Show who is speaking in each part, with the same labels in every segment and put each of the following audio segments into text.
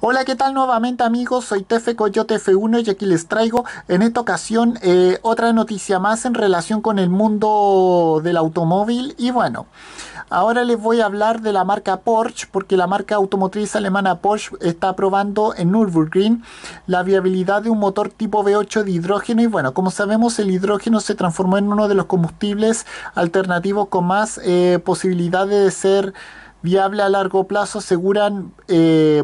Speaker 1: Hola, ¿qué tal nuevamente amigos? Soy Tefe Coyote F1 y aquí les traigo en esta ocasión eh, otra noticia más en relación con el mundo del automóvil y bueno, ahora les voy a hablar de la marca Porsche porque la marca automotriz alemana Porsche está probando en Nürburgring la viabilidad de un motor tipo V8 de hidrógeno y bueno, como sabemos el hidrógeno se transformó en uno de los combustibles alternativos con más eh, posibilidades de ser viable a largo plazo, aseguran eh,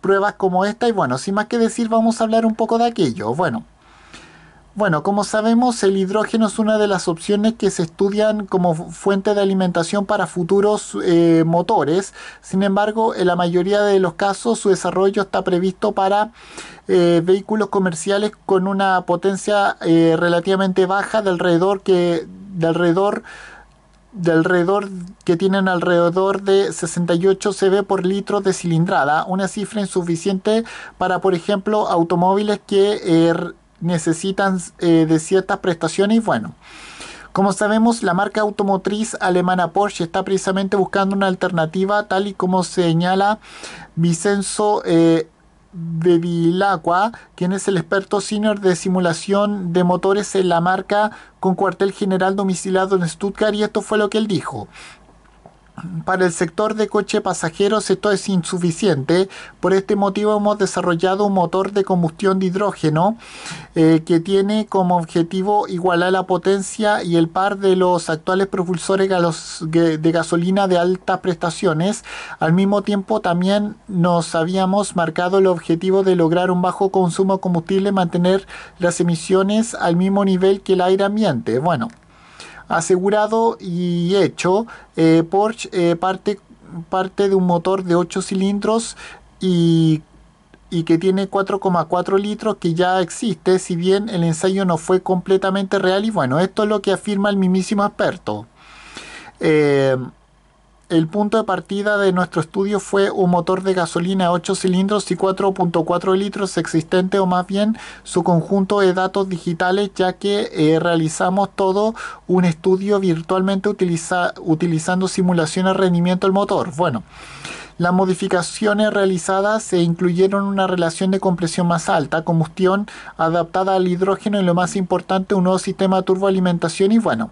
Speaker 1: pruebas como esta y bueno, sin más que decir vamos a hablar un poco de aquello. Bueno, bueno, como sabemos el hidrógeno es una de las opciones que se estudian como fuente de alimentación para futuros eh, motores. Sin embargo, en la mayoría de los casos su desarrollo está previsto para eh, vehículos comerciales con una potencia eh, relativamente baja de alrededor que de alrededor de alrededor que tienen alrededor de 68 CV por litro de cilindrada, una cifra insuficiente para, por ejemplo, automóviles que eh, necesitan eh, de ciertas prestaciones. Bueno, como sabemos, la marca automotriz alemana Porsche está precisamente buscando una alternativa, tal y como señala Vicenzo eh, de Vilagua quien es el experto senior de simulación de motores en la marca con cuartel general domicilado en Stuttgart y esto fue lo que él dijo para el sector de coche pasajeros esto es insuficiente. Por este motivo hemos desarrollado un motor de combustión de hidrógeno eh, que tiene como objetivo igualar la potencia y el par de los actuales propulsores de gasolina de altas prestaciones. Al mismo tiempo también nos habíamos marcado el objetivo de lograr un bajo consumo de combustible, mantener las emisiones al mismo nivel que el aire ambiente. Bueno, asegurado y hecho, eh, Porsche eh, parte, parte de un motor de 8 cilindros y y que tiene 4,4 litros que ya existe, si bien el ensayo no fue completamente real y bueno, esto es lo que afirma el mismísimo experto. Eh, el punto de partida de nuestro estudio fue un motor de gasolina 8 cilindros y 4.4 litros existente o más bien su conjunto de datos digitales ya que eh, realizamos todo un estudio virtualmente utilizando simulaciones de rendimiento del motor. Bueno, las modificaciones realizadas se incluyeron una relación de compresión más alta, combustión adaptada al hidrógeno y lo más importante un nuevo sistema de turboalimentación y bueno,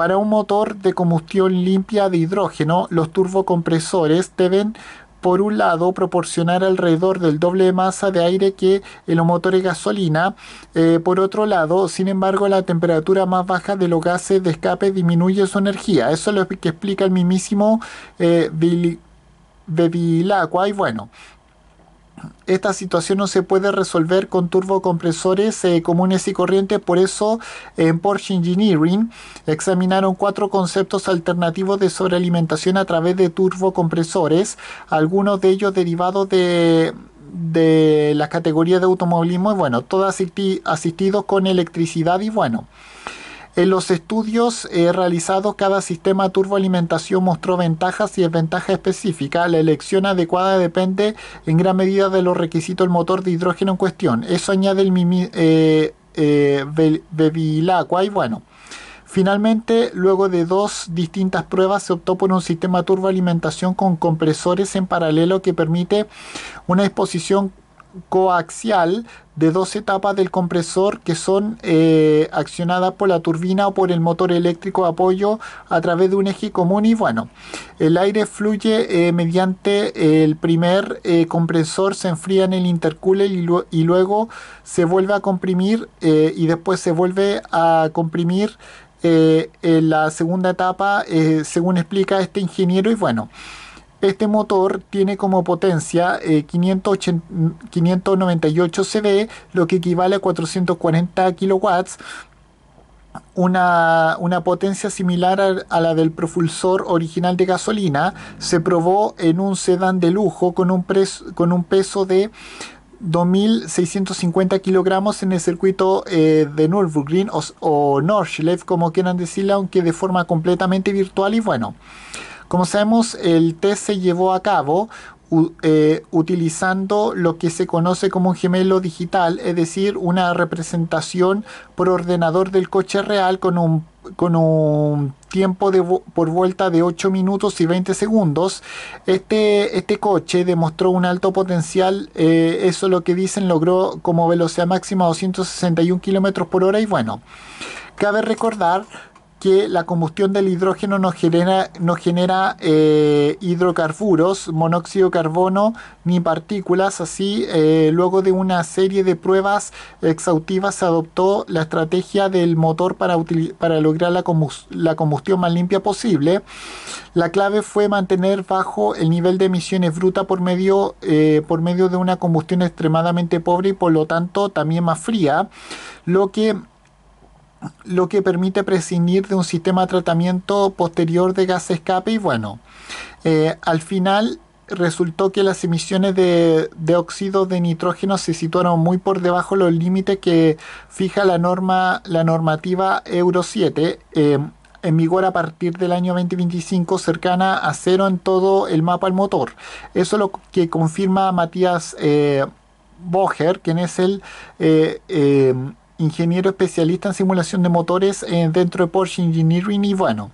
Speaker 1: para un motor de combustión limpia de hidrógeno, los turbocompresores deben por un lado, proporcionar alrededor del doble de masa de aire que el motor de gasolina. Eh, por otro lado, sin embargo, la temperatura más baja de los gases de escape disminuye su energía. Eso es lo que explica el mismísimo eh, Bevilacqua. Y bueno, esta situación no se puede resolver con turbocompresores eh, comunes y corrientes, por eso en Porsche Engineering examinaron cuatro conceptos alternativos de sobrealimentación a través de turbocompresores, algunos de ellos derivados de de las categorías de automovilismo y bueno, todos asistidos con electricidad y bueno. En los estudios eh, realizados, cada sistema turboalimentación mostró ventajas y desventajas específicas. La elección adecuada depende en gran medida de los requisitos del motor de hidrógeno en cuestión. Eso añade el mimi, eh, eh y bueno. Finalmente, luego de dos distintas pruebas, se optó por un sistema turboalimentación con compresores en paralelo que permite una exposición coaxial de dos etapas del compresor que son eh, accionadas por la turbina o por el motor eléctrico apoyo a través de un eje común y bueno, el aire fluye eh, mediante el primer eh, compresor, se enfría en el intercooler y, y luego se vuelve a comprimir y después se vuelve a comprimir en la segunda etapa según explica este ingeniero y bueno. Este motor tiene como potencia 598 eh, CV, lo que equivale a 440 kW, una, potencia similar a, la del propulsor original de gasolina, se probó en un sedán de lujo con un, peso de 2.650 kilogramos en el circuito eh, de Nürburgring o, o como quieran decirlo, aunque de forma completamente virtual y bueno. Como sabemos, el test se llevó a cabo eh, utilizando lo que se conoce como un gemelo digital, es decir, una representación por ordenador del coche real con un, con un tiempo por vuelta de 8 minutos y 20 segundos. Este, este coche demostró un alto potencial, eh, eso lo que dicen, logró como velocidad máxima 261 kilómetros por hora y bueno, cabe recordar que la combustión del hidrógeno no genera, no genera eh, hidrocarburos, monóxido de carbono ni partículas. Así, eh, luego de una serie de pruebas exhaustivas, se adoptó la estrategia del motor para, para lograr la, combustión más limpia posible. La clave fue mantener bajo el nivel de emisiones bruta por medio, eh, por medio de una combustión extremadamente pobre y por lo tanto también más fría, lo que lo que permite prescindir de un sistema de tratamiento posterior de gases escape y bueno, eh, al final resultó que las emisiones de, óxido de nitrógeno se situaron muy por debajo de los límites que fija la norma la normativa Euro 7 eh, en vigor a partir del año 2025 cercana a cero en todo el mapa al motor. Eso es lo que confirma Matías eh, Boger, quien es el eh, ingeniero especialista en simulación de motores eh, dentro de Porsche Engineering y bueno.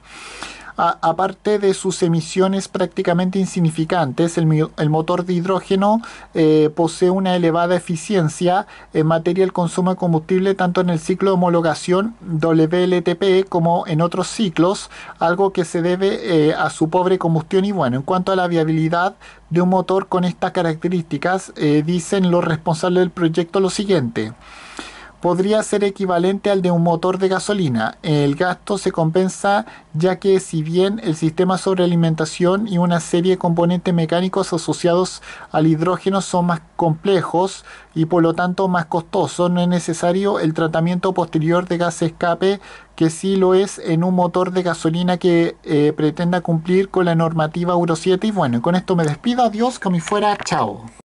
Speaker 1: aparte de sus emisiones prácticamente insignificantes, el, motor de hidrógeno eh, posee una elevada eficiencia en materia del consumo de combustible tanto en el ciclo de homologación WLTP como en otros ciclos, algo que se debe eh, a su pobre combustión y bueno, en cuanto a la viabilidad de un motor con estas características, dicen los responsables del proyecto lo siguiente podría ser equivalente al de un motor de gasolina. El gasto se compensa ya que si bien el sistema sobrealimentación y una serie de componentes mecánicos asociados al hidrógeno son más complejos y por lo tanto más costosos, no es necesario el tratamiento posterior de gas escape que sí lo es en un motor de gasolina que eh, pretenda cumplir con la normativa Euro 7. Y bueno, con esto me despido, adiós, me fuera, chao.